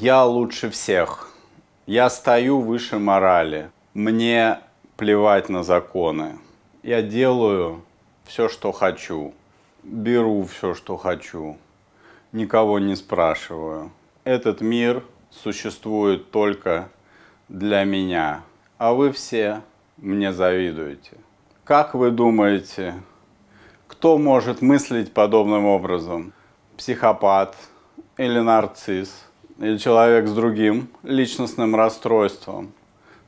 Я лучше всех. Я стою выше морали. Мне плевать на законы. Я делаю все, что хочу. Беру все, что хочу. Никого не спрашиваю. Этот мир существует только для меня. А вы все мне завидуете. Как вы думаете, кто может мыслить подобным образом? Психопат или нарцисс? или человек с другим личностным расстройством.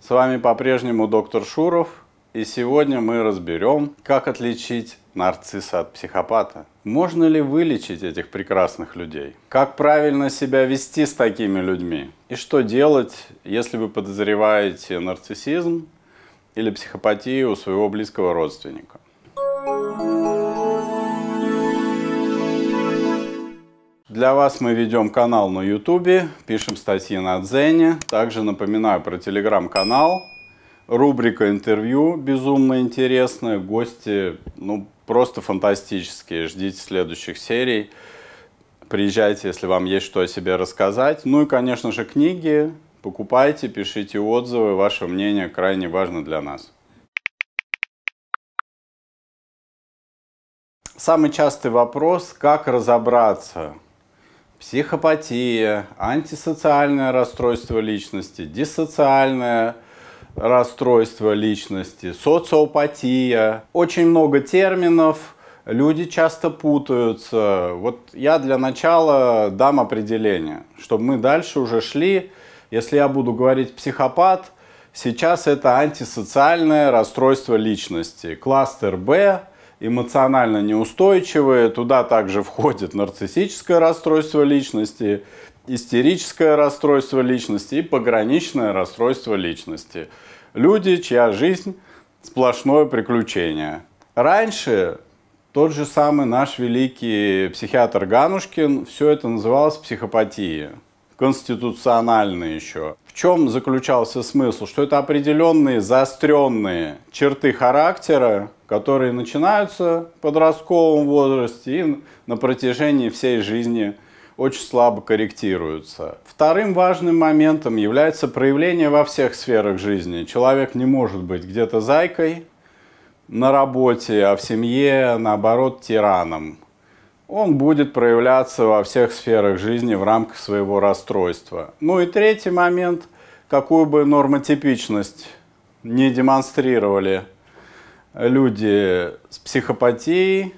С вами по-прежнему доктор Шуров, и сегодня мы разберем, как отличить нарцисса от психопата. Можно ли вылечить этих прекрасных людей? Как правильно себя вести с такими людьми? И что делать, если вы подозреваете нарциссизм или психопатию у своего близкого родственника? Для вас мы ведем канал на YouTube, пишем статьи на Дзене. Также напоминаю про телеграм-канал. Рубрика интервью безумно интересная. Гости ну, просто фантастические. Ждите следующих серий. Приезжайте, если вам есть что о себе рассказать. Ну и, конечно же, книги. Покупайте, пишите отзывы. Ваше мнение крайне важно для нас. Самый частый вопрос – как разобраться – психопатия, антисоциальное расстройство личности, диссоциальное расстройство личности, социопатия. Очень много терминов, люди часто путаются. Вот я для начала дам определение, чтобы мы дальше уже шли. Если я буду говорить психопат, сейчас это антисоциальное расстройство личности. Кластер Б эмоционально неустойчивые. Туда также входит нарциссическое расстройство личности, истерическое расстройство личности и пограничное расстройство личности. Люди, чья жизнь сплошное приключение. Раньше тот же самый наш великий психиатр Ганушкин все это называлось психопатией. Конституционально еще. В чем заключался смысл? Что это определенные заостренные черты характера, которые начинаются в подростковом возрасте и на протяжении всей жизни очень слабо корректируются. Вторым важным моментом является проявление во всех сферах жизни. Человек не может быть где-то зайкой на работе, а в семье, наоборот, тираном он будет проявляться во всех сферах жизни в рамках своего расстройства. Ну и третий момент, какую бы нормотипичность не демонстрировали люди с психопатией,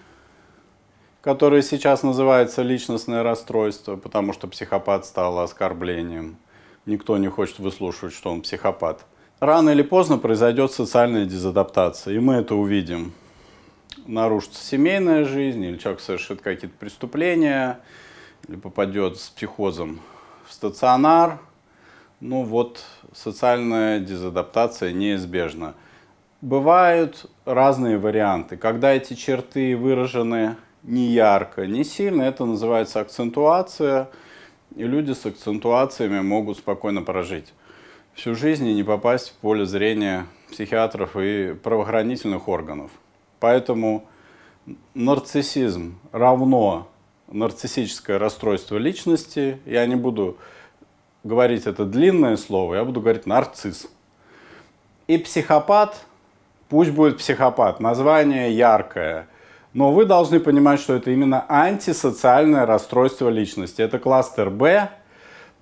которые сейчас называются личностное расстройство, потому что психопат стал оскорблением. Никто не хочет выслушивать, что он психопат. Рано или поздно произойдет социальная дезадаптация, и мы это увидим нарушится семейная жизнь, или человек совершит какие-то преступления, или попадет с психозом в стационар, ну вот социальная дезадаптация неизбежна. Бывают разные варианты. Когда эти черты выражены не ярко, не сильно, это называется акцентуация, и люди с акцентуациями могут спокойно прожить всю жизнь и не попасть в поле зрения психиатров и правоохранительных органов. Поэтому нарциссизм равно нарциссическое расстройство личности. Я не буду говорить это длинное слово, я буду говорить нарцисс. И психопат, пусть будет психопат, название яркое, но вы должны понимать, что это именно антисоциальное расстройство личности. Это кластер Б,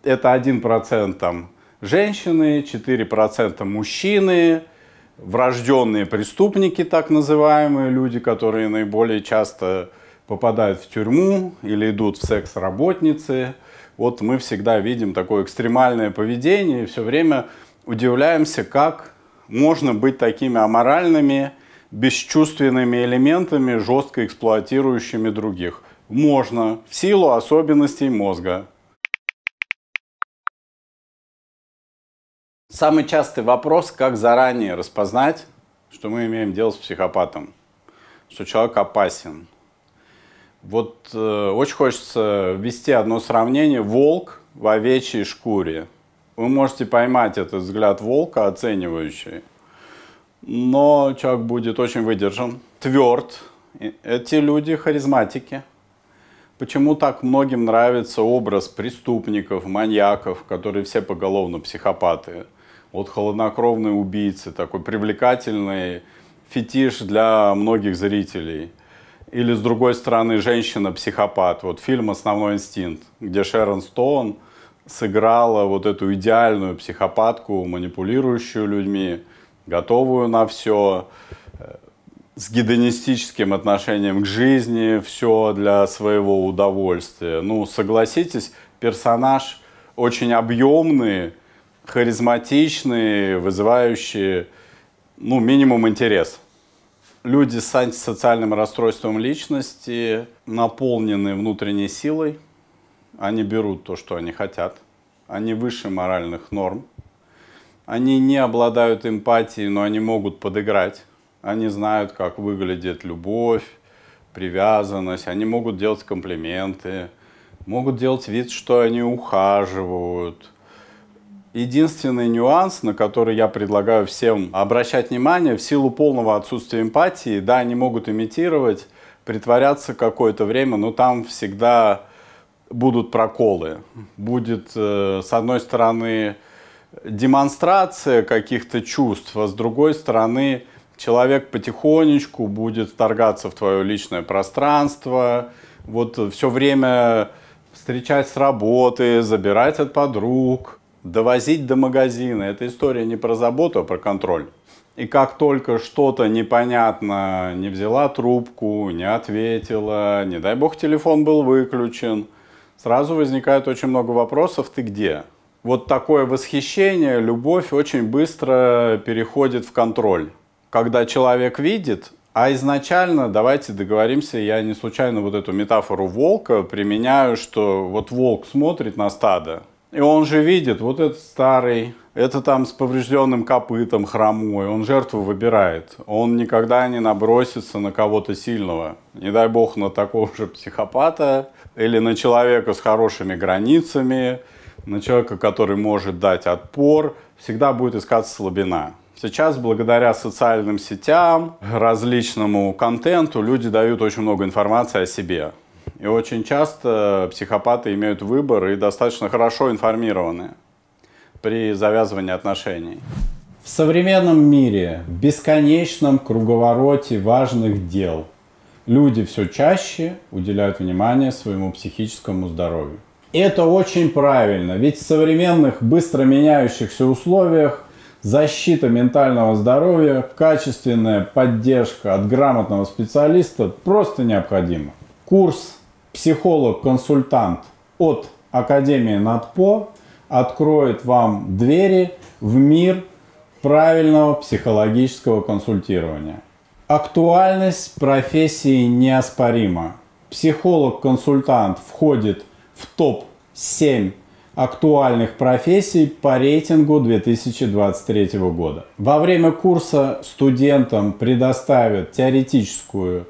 это 1% там женщины, 4% мужчины, врожденные преступники, так называемые, люди, которые наиболее часто попадают в тюрьму или идут в секс-работницы. Вот мы всегда видим такое экстремальное поведение и все время удивляемся, как можно быть такими аморальными, бесчувственными элементами, жестко эксплуатирующими других. Можно, в силу особенностей мозга. Самый частый вопрос, как заранее распознать, что мы имеем дело с психопатом, что человек опасен. Вот э, очень хочется ввести одно сравнение. Волк в овечьей шкуре. Вы можете поймать этот взгляд волка, оценивающий, но человек будет очень выдержан, тверд. Эти люди харизматики. Почему так многим нравится образ преступников, маньяков, которые все поголовно психопаты? От холоднокровной убийцы, такой привлекательный фетиш для многих зрителей. Или, с другой стороны, «Женщина-психопат». Вот фильм «Основной инстинкт», где Шерон Стоун сыграла вот эту идеальную психопатку, манипулирующую людьми, готовую на все, э, с гедонистическим отношением к жизни, все для своего удовольствия. Ну, согласитесь, персонаж очень объемный, харизматичные, вызывающие, ну, минимум интерес. Люди с антисоциальным расстройством личности наполнены внутренней силой, они берут то, что они хотят, они выше моральных норм, они не обладают эмпатией, но они могут подыграть, они знают, как выглядит любовь, привязанность, они могут делать комплименты, могут делать вид, что они ухаживают – Единственный нюанс, на который я предлагаю всем обращать внимание, в силу полного отсутствия эмпатии, да, они могут имитировать, притворяться какое-то время, но там всегда будут проколы. Будет, э, с одной стороны, демонстрация каких-то чувств, а с другой стороны, человек потихонечку будет вторгаться в твое личное пространство, вот все время встречать с работы, забирать от подруг – довозить до магазина. Это история не про заботу, а про контроль. И как только что-то непонятно, не взяла трубку, не ответила, не дай бог телефон был выключен, сразу возникает очень много вопросов, ты где? Вот такое восхищение, любовь очень быстро переходит в контроль. Когда человек видит, а изначально, давайте договоримся, я не случайно вот эту метафору волка применяю, что вот волк смотрит на стадо, и он же видит, вот этот старый, это там с поврежденным копытом, хромой, он жертву выбирает. Он никогда не набросится на кого-то сильного. Не дай бог на такого же психопата или на человека с хорошими границами, на человека, который может дать отпор, всегда будет искать слабина. Сейчас, благодаря социальным сетям, различному контенту, люди дают очень много информации о себе. И очень часто психопаты имеют выбор и достаточно хорошо информированы при завязывании отношений. В современном мире, в бесконечном круговороте важных дел, люди все чаще уделяют внимание своему психическому здоровью. Это очень правильно, ведь в современных быстро меняющихся условиях защита ментального здоровья, качественная поддержка от грамотного специалиста просто необходима. Курс психолог-консультант от Академии НАТПО откроет вам двери в мир правильного психологического консультирования. Актуальность профессии неоспорима. Психолог-консультант входит в топ-7 актуальных профессий по рейтингу 2023 года. Во время курса студентам предоставят теоретическую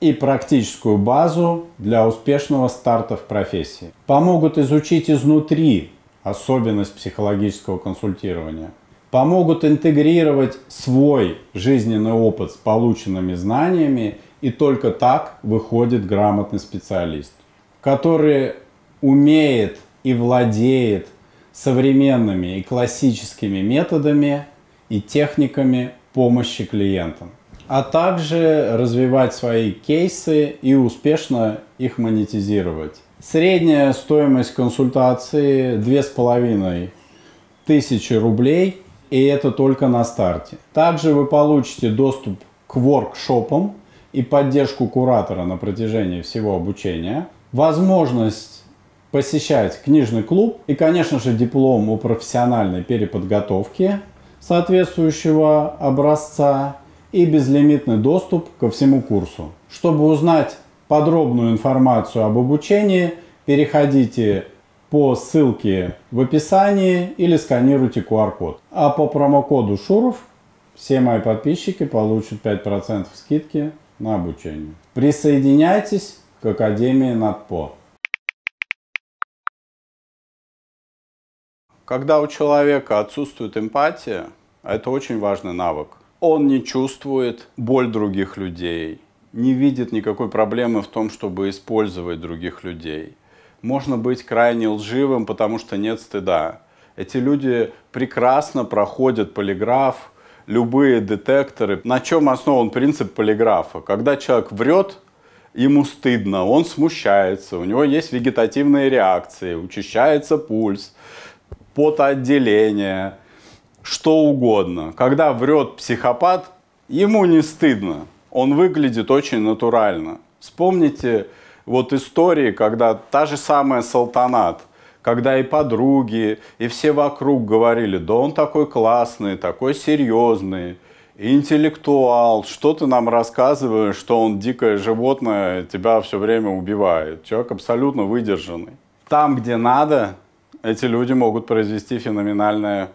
и практическую базу для успешного старта в профессии. Помогут изучить изнутри особенность психологического консультирования. Помогут интегрировать свой жизненный опыт с полученными знаниями, и только так выходит грамотный специалист, который умеет и владеет современными и классическими методами и техниками помощи клиентам а также развивать свои кейсы и успешно их монетизировать. Средняя стоимость консультации 2500 рублей, и это только на старте. Также вы получите доступ к воркшопам и поддержку куратора на протяжении всего обучения, возможность посещать книжный клуб и, конечно же, диплом о профессиональной переподготовке соответствующего образца – и безлимитный доступ ко всему курсу. Чтобы узнать подробную информацию об обучении, переходите по ссылке в описании или сканируйте QR-код. А по промокоду ШУРОВ все мои подписчики получат 5% скидки на обучение. Присоединяйтесь к Академии НАТПО. Когда у человека отсутствует эмпатия, это очень важный навык. Он не чувствует боль других людей, не видит никакой проблемы в том, чтобы использовать других людей. Можно быть крайне лживым, потому что нет стыда. Эти люди прекрасно проходят полиграф, любые детекторы. На чем основан принцип полиграфа? Когда человек врет, ему стыдно, он смущается, у него есть вегетативные реакции, учащается пульс, потоотделение – что угодно. Когда врет психопат, ему не стыдно. Он выглядит очень натурально. Вспомните вот истории, когда та же самая Салтанат, когда и подруги, и все вокруг говорили, да он такой классный, такой серьезный, интеллектуал, что ты нам рассказываешь, что он дикое животное, тебя все время убивает. Человек абсолютно выдержанный. Там, где надо, эти люди могут произвести феноменальное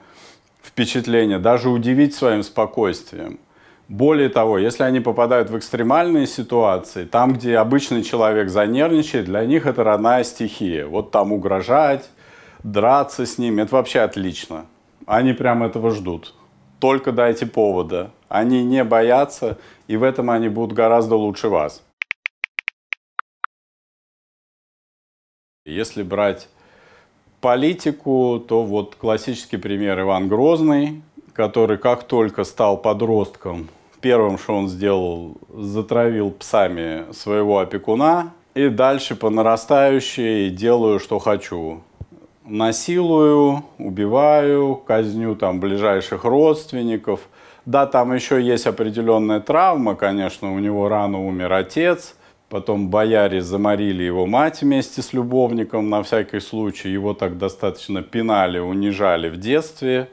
впечатление, даже удивить своим спокойствием. Более того, если они попадают в экстремальные ситуации, там, где обычный человек занервничает, для них это родная стихия. Вот там угрожать, драться с ними, это вообще отлично. Они прям этого ждут. Только дайте повода. Они не боятся, и в этом они будут гораздо лучше вас. Если брать политику, то вот классический пример Иван Грозный, который как только стал подростком, первым, что он сделал, затравил псами своего опекуна, и дальше по нарастающей делаю, что хочу. Насилую, убиваю, казню там ближайших родственников. Да, там еще есть определенная травма, конечно, у него рано умер отец – Потом бояре заморили его мать вместе с любовником на всякий случай. Его так достаточно пинали, унижали в детстве.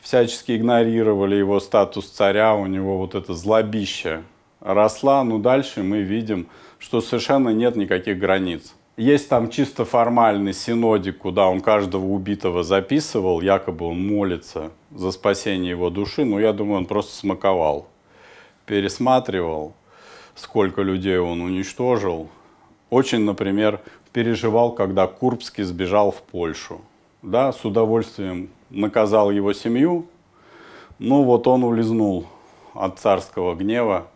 Всячески игнорировали его статус царя, у него вот это злобище росла. Ну, дальше мы видим, что совершенно нет никаких границ. Есть там чисто формальный синодик, куда он каждого убитого записывал, якобы он молится за спасение его души, но я думаю, он просто смаковал, пересматривал – сколько людей он уничтожил. Очень, например, переживал, когда Курбский сбежал в Польшу. Да, с удовольствием наказал его семью, Ну, вот он улизнул от царского гнева,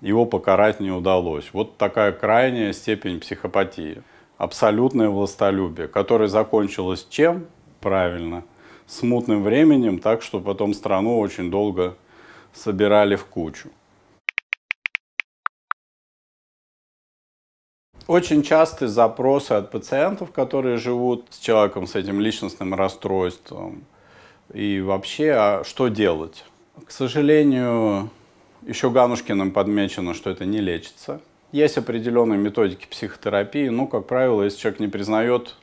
его покарать не удалось. Вот такая крайняя степень психопатии. Абсолютное властолюбие, которое закончилось чем? Правильно, смутным временем, так что потом страну очень долго собирали в кучу. Очень частые запросы от пациентов, которые живут с человеком с этим личностным расстройством. И вообще, а что делать? К сожалению, еще Ганушкиным подмечено, что это не лечится. Есть определенные методики психотерапии, но, как правило, если человек не признает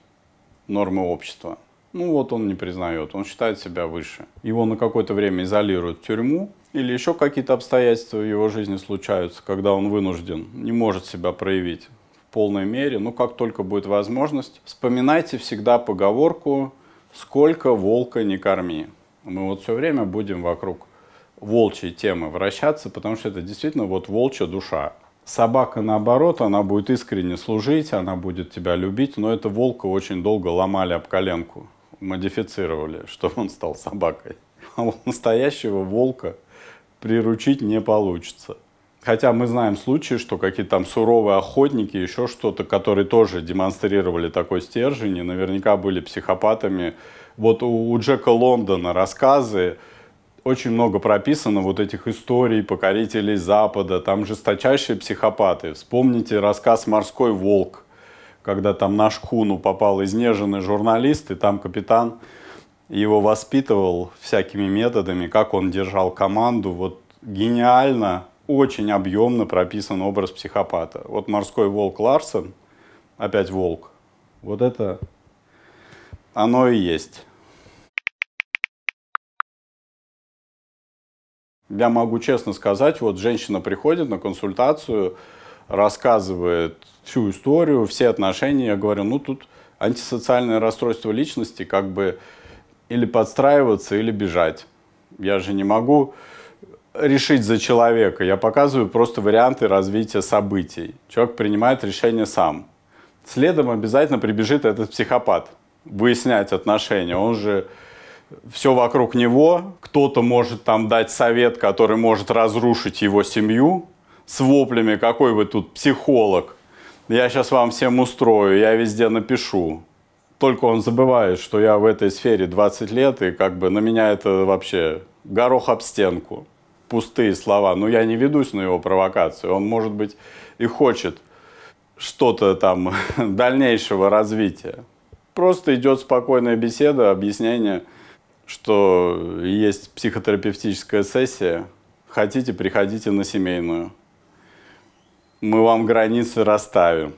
нормы общества, ну вот он не признает, он считает себя выше. Его на какое-то время изолируют в тюрьму, или еще какие-то обстоятельства в его жизни случаются, когда он вынужден, не может себя проявить полной мере, ну, как только будет возможность. Вспоминайте всегда поговорку «Сколько волка не корми». Мы вот все время будем вокруг волчьей темы вращаться, потому что это действительно вот волчья душа. Собака, наоборот, она будет искренне служить, она будет тебя любить, но это волка очень долго ломали об коленку, модифицировали, чтобы он стал собакой. А вот настоящего волка приручить не получится. Хотя мы знаем случаи, что какие-то там суровые охотники, еще что-то, которые тоже демонстрировали такой стержень и наверняка были психопатами. Вот у, у Джека Лондона рассказы, очень много прописано вот этих историй покорителей Запада, там жесточайшие психопаты. Вспомните рассказ «Морской волк», когда там на шкуну попал изнеженный журналист, и там капитан его воспитывал всякими методами, как он держал команду. Вот гениально очень объемно прописан образ психопата. Вот морской волк Ларсон, опять волк, вот это оно и есть. Я могу честно сказать, вот женщина приходит на консультацию, рассказывает всю историю, все отношения. Я говорю, ну тут антисоциальное расстройство личности, как бы или подстраиваться, или бежать. Я же не могу решить за человека. Я показываю просто варианты развития событий. Человек принимает решение сам. Следом обязательно прибежит этот психопат выяснять отношения. Он же все вокруг него. Кто-то может там дать совет, который может разрушить его семью с воплями, какой вы тут психолог. Я сейчас вам всем устрою, я везде напишу. Только он забывает, что я в этой сфере 20 лет, и как бы на меня это вообще горох об стенку пустые слова. Но я не ведусь на его провокацию. Он, может быть, и хочет что-то там дальнейшего развития. Просто идет спокойная беседа, объяснение, что есть психотерапевтическая сессия. Хотите, приходите на семейную. Мы вам границы расставим.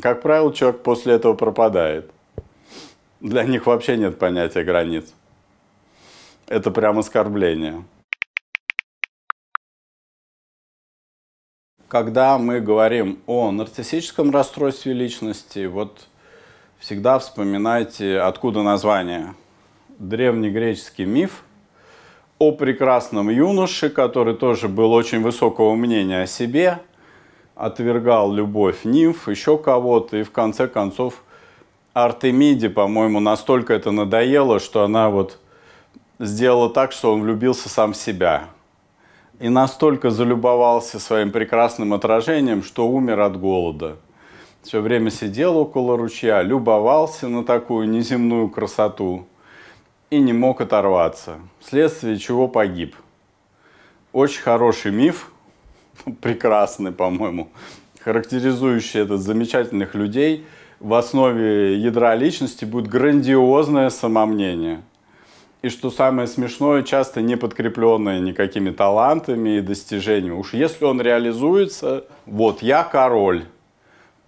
Как правило, человек после этого пропадает. Для них вообще нет понятия границ. Это прям оскорбление. когда мы говорим о нарциссическом расстройстве личности, вот всегда вспоминайте, откуда название. Древнегреческий миф о прекрасном юноше, который тоже был очень высокого мнения о себе, отвергал любовь нимф, еще кого-то, и в конце концов Артемиде, по-моему, настолько это надоело, что она вот сделала так, что он влюбился сам в себя – и настолько залюбовался своим прекрасным отражением, что умер от голода. Все время сидел около ручья, любовался на такую неземную красоту и не мог оторваться, вследствие чего погиб. Очень хороший миф, прекрасный, по-моему, характеризующий этот замечательных людей. В основе ядра личности будет грандиозное самомнение – и что самое смешное, часто не подкрепленное никакими талантами и достижениями. Уж если он реализуется, вот я король,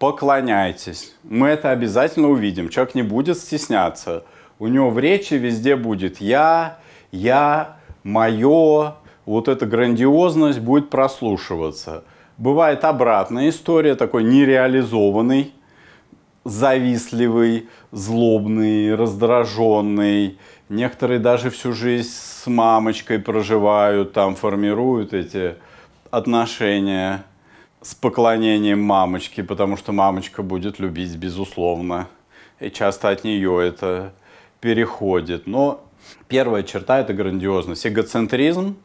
поклоняйтесь. Мы это обязательно увидим. Человек не будет стесняться. У него в речи везде будет «я», «я», «мое». Вот эта грандиозность будет прослушиваться. Бывает обратная история, такой нереализованный, завистливый, злобный, раздраженный – Некоторые даже всю жизнь с мамочкой проживают, там формируют эти отношения с поклонением мамочки, потому что мамочка будет любить, безусловно. И часто от нее это переходит. Но первая черта – это грандиозность. Эгоцентризм,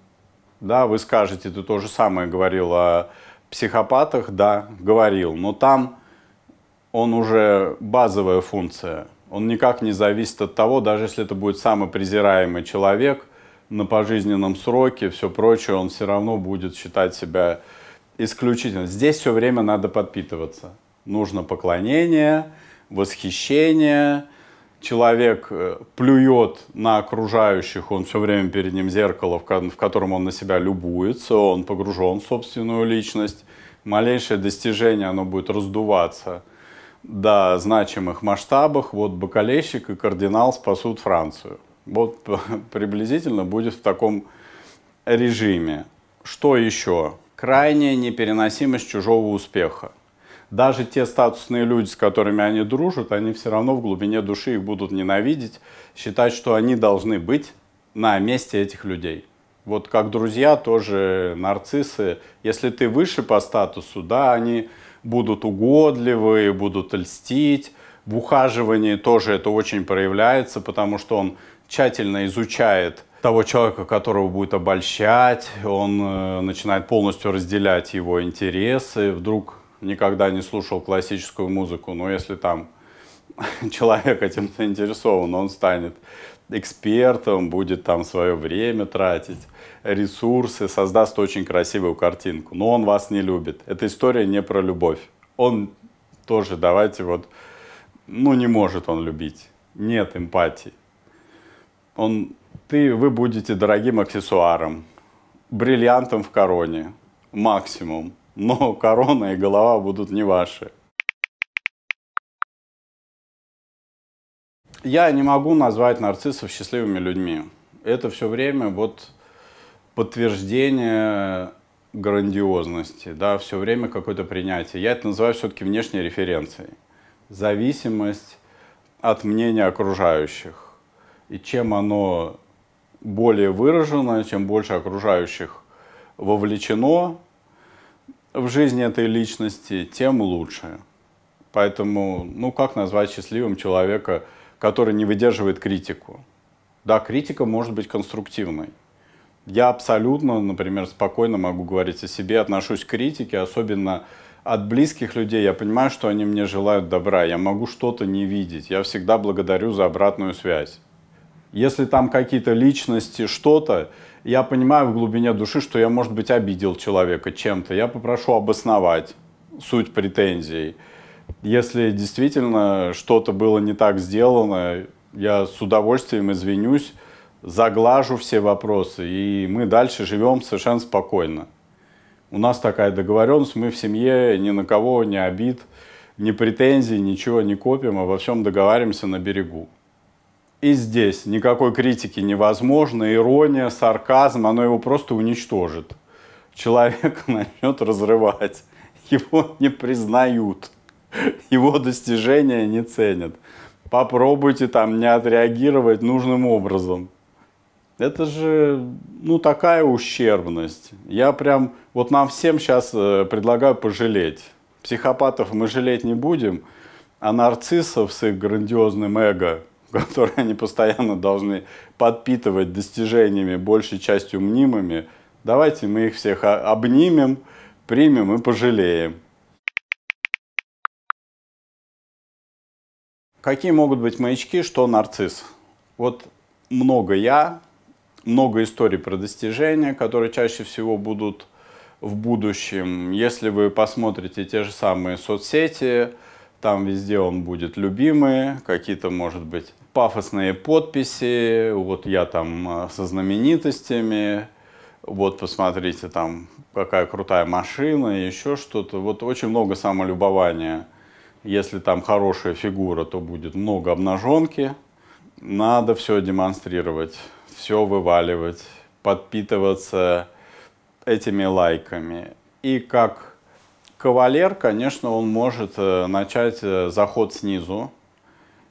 да, вы скажете, ты то же самое говорил о психопатах, да, говорил, но там он уже базовая функция – он никак не зависит от того, даже если это будет самый презираемый человек на пожизненном сроке, все прочее, он все равно будет считать себя исключительно. Здесь все время надо подпитываться. Нужно поклонение, восхищение. Человек э, плюет на окружающих, он все время перед ним зеркало, в котором он на себя любуется, он погружен в собственную личность. Малейшее достижение, оно будет раздуваться – да, значимых масштабах вот Бакалейщик и Кардинал спасут Францию. Вот приблизительно будет в таком режиме. Что еще? Крайняя непереносимость чужого успеха. Даже те статусные люди, с которыми они дружат, они все равно в глубине души их будут ненавидеть, считать, что они должны быть на месте этих людей. Вот как друзья тоже нарциссы. Если ты выше по статусу, да, они будут угодливы, будут льстить. В ухаживании тоже это очень проявляется, потому что он тщательно изучает того человека, которого будет обольщать, он э, начинает полностью разделять его интересы, вдруг никогда не слушал классическую музыку, но если там человек этим заинтересован, он станет экспертом, будет там свое время тратить, ресурсы, создаст очень красивую картинку. Но он вас не любит. Эта история не про любовь. Он тоже, давайте вот, ну не может он любить. Нет эмпатии. Он, ты, вы будете дорогим аксессуаром, бриллиантом в короне, максимум. Но корона и голова будут не ваши. Я не могу назвать нарциссов счастливыми людьми. Это все время вот подтверждение грандиозности, да, все время какое-то принятие. Я это называю все-таки внешней референцией. Зависимость от мнения окружающих. И чем оно более выражено, чем больше окружающих вовлечено в жизнь этой личности, тем лучше. Поэтому, ну как назвать счастливым человека – который не выдерживает критику. Да, критика может быть конструктивной. Я абсолютно, например, спокойно могу говорить о себе, отношусь к критике, особенно от близких людей. Я понимаю, что они мне желают добра, я могу что-то не видеть, я всегда благодарю за обратную связь. Если там какие-то личности, что-то, я понимаю в глубине души, что я, может быть, обидел человека чем-то. Я попрошу обосновать суть претензий. Если действительно что-то было не так сделано, я с удовольствием извинюсь, заглажу все вопросы, и мы дальше живем совершенно спокойно. У нас такая договоренность, мы в семье ни на кого не обид, ни претензий, ничего не копим, а во всем договариваемся на берегу. И здесь никакой критики невозможно, ирония, сарказм, оно его просто уничтожит. Человек начнет разрывать, его не признают его достижения не ценят. Попробуйте там не отреагировать нужным образом. Это же, ну, такая ущербность. Я прям, вот нам всем сейчас э, предлагаю пожалеть. Психопатов мы жалеть не будем, а нарциссов с их грандиозным эго, которые они постоянно должны подпитывать достижениями, большей частью мнимыми, давайте мы их всех а, обнимем, примем и пожалеем. Какие могут быть маячки, что нарцисс? Вот много я, много историй про достижения, которые чаще всего будут в будущем. Если вы посмотрите те же самые соцсети, там везде он будет любимый, какие-то, может быть, пафосные подписи, вот я там э, со знаменитостями, вот посмотрите там, какая крутая машина, еще что-то. Вот очень много самолюбования. Если там хорошая фигура, то будет много обнаженки. Надо все демонстрировать, все вываливать, подпитываться этими лайками. И как кавалер, конечно, он может э, начать э, заход снизу,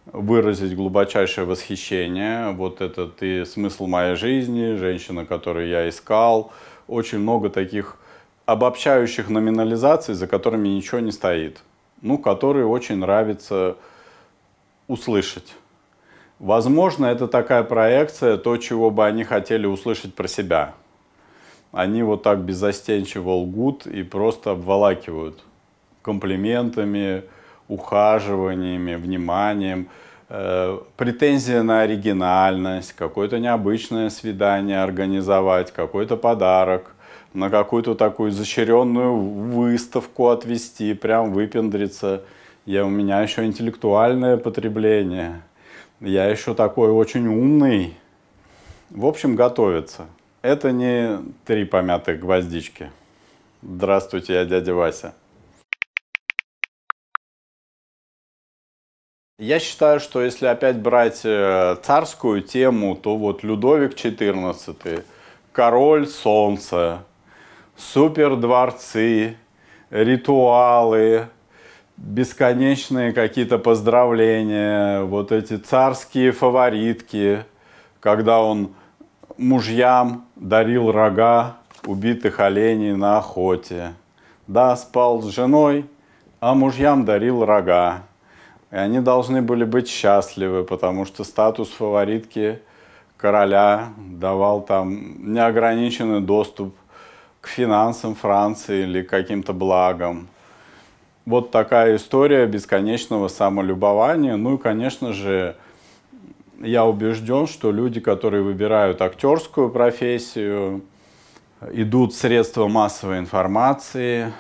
выразить глубочайшее восхищение. Вот это ты смысл моей жизни, женщина, которую я искал. Очень много таких обобщающих номинализаций, за которыми ничего не стоит ну, которые очень нравится услышать. Возможно, это такая проекция, то, чего бы они хотели услышать про себя. Они вот так беззастенчиво лгут и просто обволакивают комплиментами, ухаживаниями, вниманием, э, претензия на оригинальность, какое-то необычное свидание организовать, какой-то подарок, на какую-то такую изощренную выставку отвести, прям выпендриться. Я, у меня еще интеллектуальное потребление. Я еще такой очень умный. В общем, готовится. Это не три помятых гвоздички. Здравствуйте, я дядя Вася. Я считаю, что если опять брать э, царскую тему, то вот Людовик XIV, король солнца, супердворцы, ритуалы, бесконечные какие-то поздравления, вот эти царские фаворитки, когда он мужьям дарил рога убитых оленей на охоте. Да, спал с женой, а мужьям дарил рога. И они должны были быть счастливы, потому что статус фаворитки короля давал там неограниченный доступ к финансам Франции или к каким-то благам. Вот такая история бесконечного самолюбования. Ну и, конечно же, я убежден, что люди, которые выбирают актерскую профессию, идут средства массовой информации.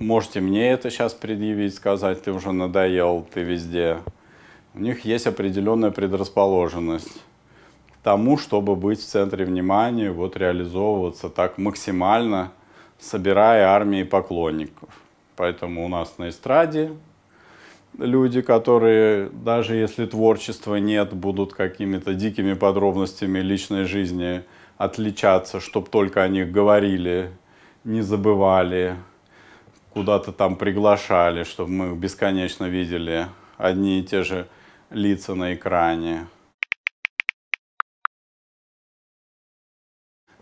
Можете мне это сейчас предъявить, сказать, ты уже надоел, ты везде. У них есть определенная предрасположенность тому, чтобы быть в центре внимания, вот реализовываться так максимально, собирая армии поклонников. Поэтому у нас на эстраде люди, которые, даже если творчества нет, будут какими-то дикими подробностями личной жизни отличаться, чтобы только о них говорили, не забывали, куда-то там приглашали, чтобы мы бесконечно видели одни и те же лица на экране.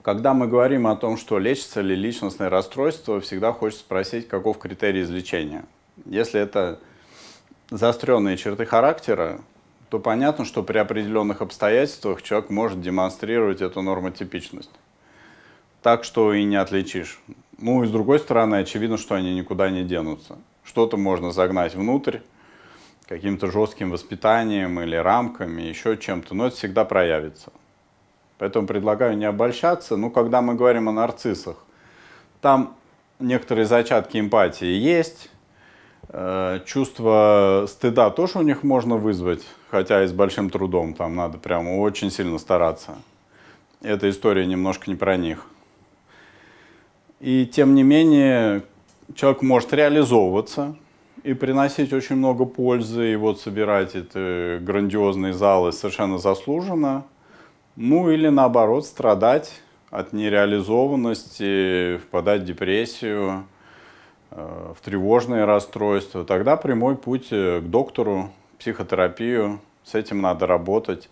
Когда мы говорим о том, что лечится ли личностное расстройство, всегда хочется спросить, каков критерий излечения. Если это заостренные черты характера, то понятно, что при определенных обстоятельствах человек может демонстрировать эту нормотипичность. Так что и не отличишь. Ну и с другой стороны, очевидно, что они никуда не денутся. Что-то можно загнать внутрь, каким-то жестким воспитанием или рамками, еще чем-то, но это всегда проявится. Поэтому предлагаю не обольщаться. Ну, когда мы говорим о нарциссах, там некоторые зачатки эмпатии есть, э, чувство стыда тоже у них можно вызвать, хотя и с большим трудом, там надо прямо очень сильно стараться. Эта история немножко не про них. И тем не менее, человек может реализовываться и приносить очень много пользы, и вот собирать эти грандиозные залы совершенно заслуженно – ну или наоборот, страдать от нереализованности, впадать в депрессию, э, в тревожные расстройства. Тогда прямой путь э, к доктору, психотерапию, с этим надо работать.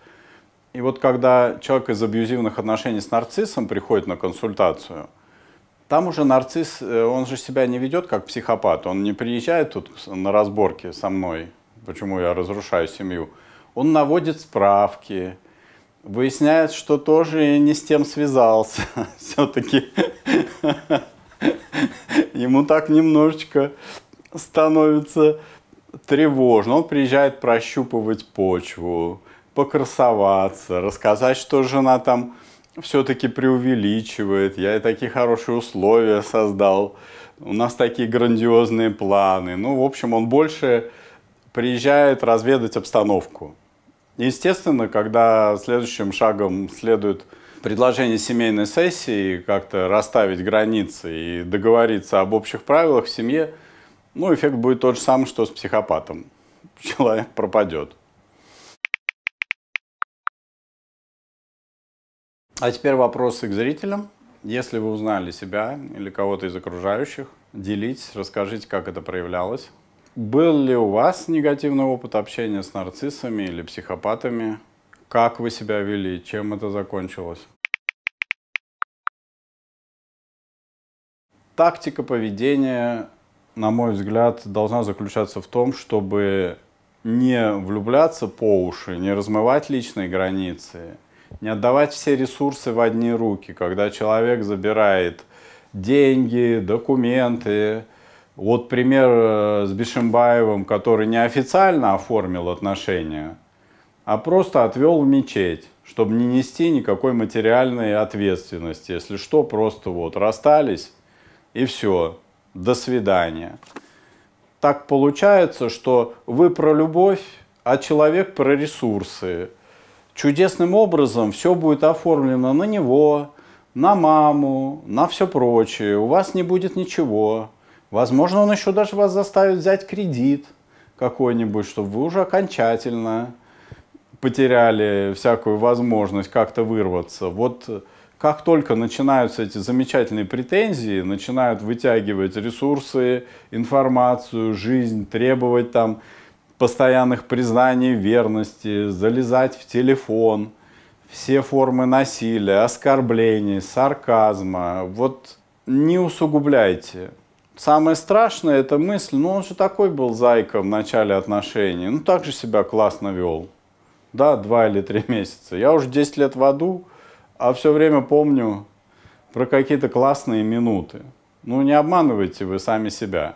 И вот когда человек из абьюзивных отношений с нарциссом приходит на консультацию, там уже нарцисс, э, он же себя не ведет как психопат, он не приезжает тут на разборке со мной, почему я разрушаю семью. Он наводит справки, выясняет, что тоже не с тем связался все-таки. Ему так немножечко становится тревожно. Он приезжает прощупывать почву, покрасоваться, рассказать, что жена там все-таки преувеличивает. Я и такие хорошие условия создал. У нас такие грандиозные планы. Ну, в общем, он больше приезжает разведать обстановку. Естественно, когда следующим шагом следует предложение семейной сессии, как-то расставить границы и договориться об общих правилах в семье, ну, эффект будет тот же самый, что с психопатом. Человек пропадет. А теперь вопросы к зрителям. Если вы узнали себя или кого-то из окружающих, делитесь, расскажите, как это проявлялось. Был ли у вас негативный опыт общения с нарциссами или психопатами? Как вы себя вели? Чем это закончилось? Тактика поведения, на мой взгляд, должна заключаться в том, чтобы не влюбляться по уши, не размывать личные границы, не отдавать все ресурсы в одни руки, когда человек забирает деньги, документы, вот пример э, с Бешимбаевым, который неофициально оформил отношения, а просто отвел в мечеть, чтобы не нести никакой материальной ответственности. Если что, просто вот расстались и все. До свидания. Так получается, что вы про любовь, а человек про ресурсы. Чудесным образом все будет оформлено на него, на маму, на все прочее. У вас не будет ничего. Возможно, он еще даже вас заставит взять кредит какой-нибудь, чтобы вы уже окончательно потеряли всякую возможность как-то вырваться. Вот как только начинаются эти замечательные претензии, начинают вытягивать ресурсы, информацию, жизнь, требовать там постоянных признаний верности, залезать в телефон, все формы насилия, оскорблений, сарказма. Вот не усугубляйте. Самое страшное это мысль, ну он же такой был зайка в начале отношений, ну так же себя классно вел. Да, два или три месяца. Я уже 10 лет в аду, а все время помню про какие-то классные минуты. Ну не обманывайте вы сами себя.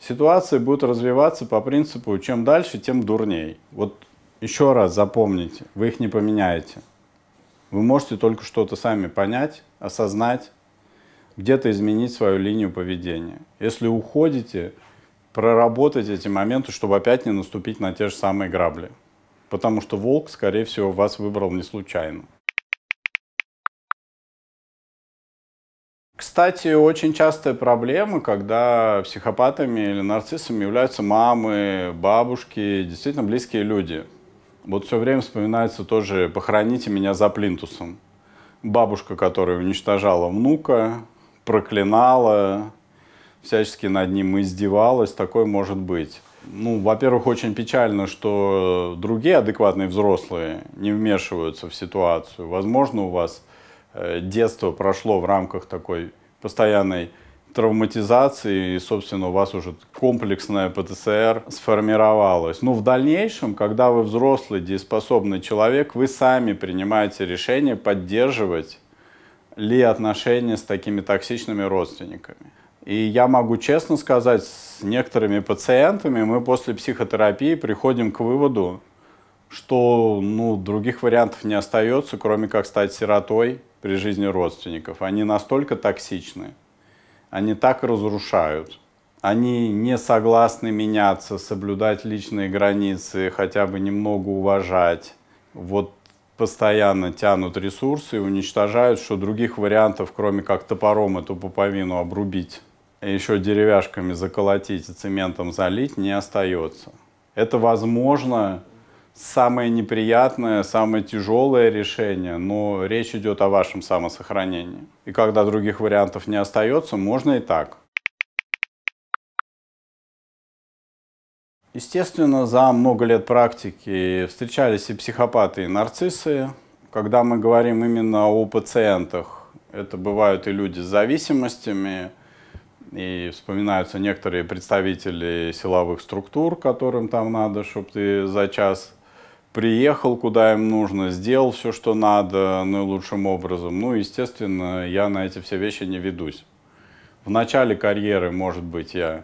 Ситуация будет развиваться по принципу, чем дальше, тем дурней. Вот еще раз запомните, вы их не поменяете. Вы можете только что-то сами понять, осознать где-то изменить свою линию поведения. Если уходите, проработать эти моменты, чтобы опять не наступить на те же самые грабли. Потому что волк, скорее всего, вас выбрал не случайно. Кстати, очень частая проблема, когда психопатами или нарциссами являются мамы, бабушки, действительно близкие люди. Вот все время вспоминается тоже «похороните меня за плинтусом». Бабушка, которая уничтожала внука, проклинала, всячески над ним издевалась, такое может быть. Ну, во-первых, очень печально, что другие адекватные взрослые не вмешиваются в ситуацию. Возможно, у вас э, детство прошло в рамках такой постоянной травматизации, и, собственно, у вас уже комплексная ПТСР сформировалась. Но в дальнейшем, когда вы взрослый, дееспособный человек, вы сами принимаете решение поддерживать ли отношения с такими токсичными родственниками. И я могу честно сказать, с некоторыми пациентами мы после психотерапии приходим к выводу, что ну, других вариантов не остается, кроме как стать сиротой при жизни родственников. Они настолько токсичны, они так разрушают. Они не согласны меняться, соблюдать личные границы, хотя бы немного уважать. Вот постоянно тянут ресурсы и уничтожают, что других вариантов, кроме как топором эту пуповину обрубить, еще деревяшками заколотить и цементом залить, не остается. Это, возможно, самое неприятное, самое тяжелое решение, но речь идет о вашем самосохранении. И когда других вариантов не остается, можно и так. Естественно, за много лет практики встречались и психопаты, и нарциссы. Когда мы говорим именно о пациентах, это бывают и люди с зависимостями, и вспоминаются некоторые представители силовых структур, которым там надо, чтобы ты за час приехал, куда им нужно, сделал все, что надо наилучшим ну, образом. Ну, естественно, я на эти все вещи не ведусь. В начале карьеры, может быть, я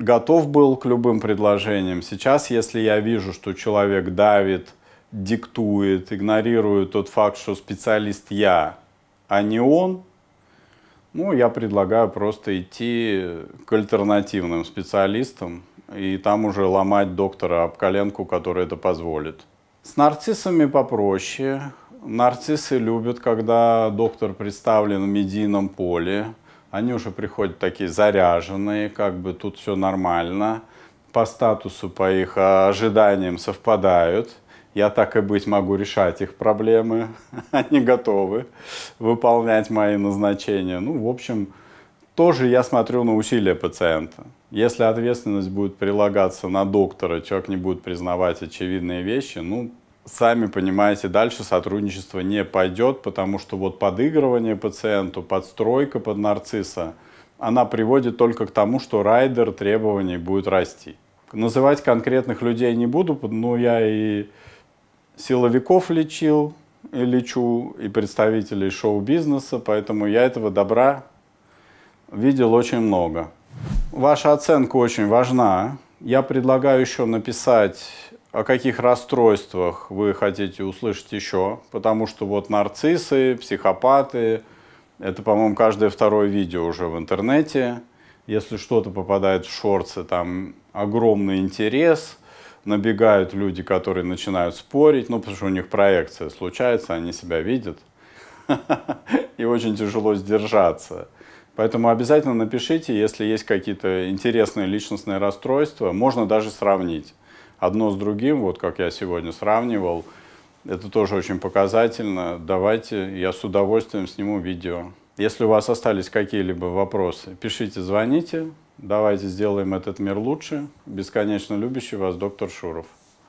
готов был к любым предложениям. Сейчас, если я вижу, что человек давит, диктует, игнорирует тот факт, что специалист я, а не он, ну, я предлагаю просто идти к альтернативным специалистам и там уже ломать доктора об коленку, который это позволит. С нарциссами попроще. Нарциссы любят, когда доктор представлен в медийном поле, они уже приходят такие заряженные, как бы тут все нормально, по статусу, по их э, ожиданиям совпадают. Я так и быть могу решать их проблемы. Они готовы выполнять мои назначения. Ну, в общем, тоже я смотрю на усилия пациента. Если ответственность будет прилагаться на доктора, человек не будет признавать очевидные вещи, ну, сами понимаете, дальше сотрудничество не пойдет, потому что вот подыгрывание пациенту, подстройка под нарцисса, она приводит только к тому, что райдер требований будет расти. Называть конкретных людей не буду, но ну, я и силовиков лечил, и лечу, и представителей шоу-бизнеса, поэтому я этого добра видел очень много. Ваша оценка очень важна. Я предлагаю еще написать о каких расстройствах вы хотите услышать еще, потому что вот нарциссы, психопаты, это, по-моему, каждое второе видео уже в интернете. Если что-то попадает в шорты, там огромный интерес, набегают люди, которые начинают спорить, ну, потому что у них проекция случается, они себя видят, и очень тяжело сдержаться. Поэтому обязательно напишите, если есть какие-то интересные личностные расстройства, можно даже сравнить одно с другим, вот как я сегодня сравнивал, это тоже очень показательно. Давайте, я с удовольствием сниму видео. Если у вас остались какие-либо вопросы, пишите, звоните. Давайте сделаем этот мир лучше. Бесконечно любящий вас доктор Шуров.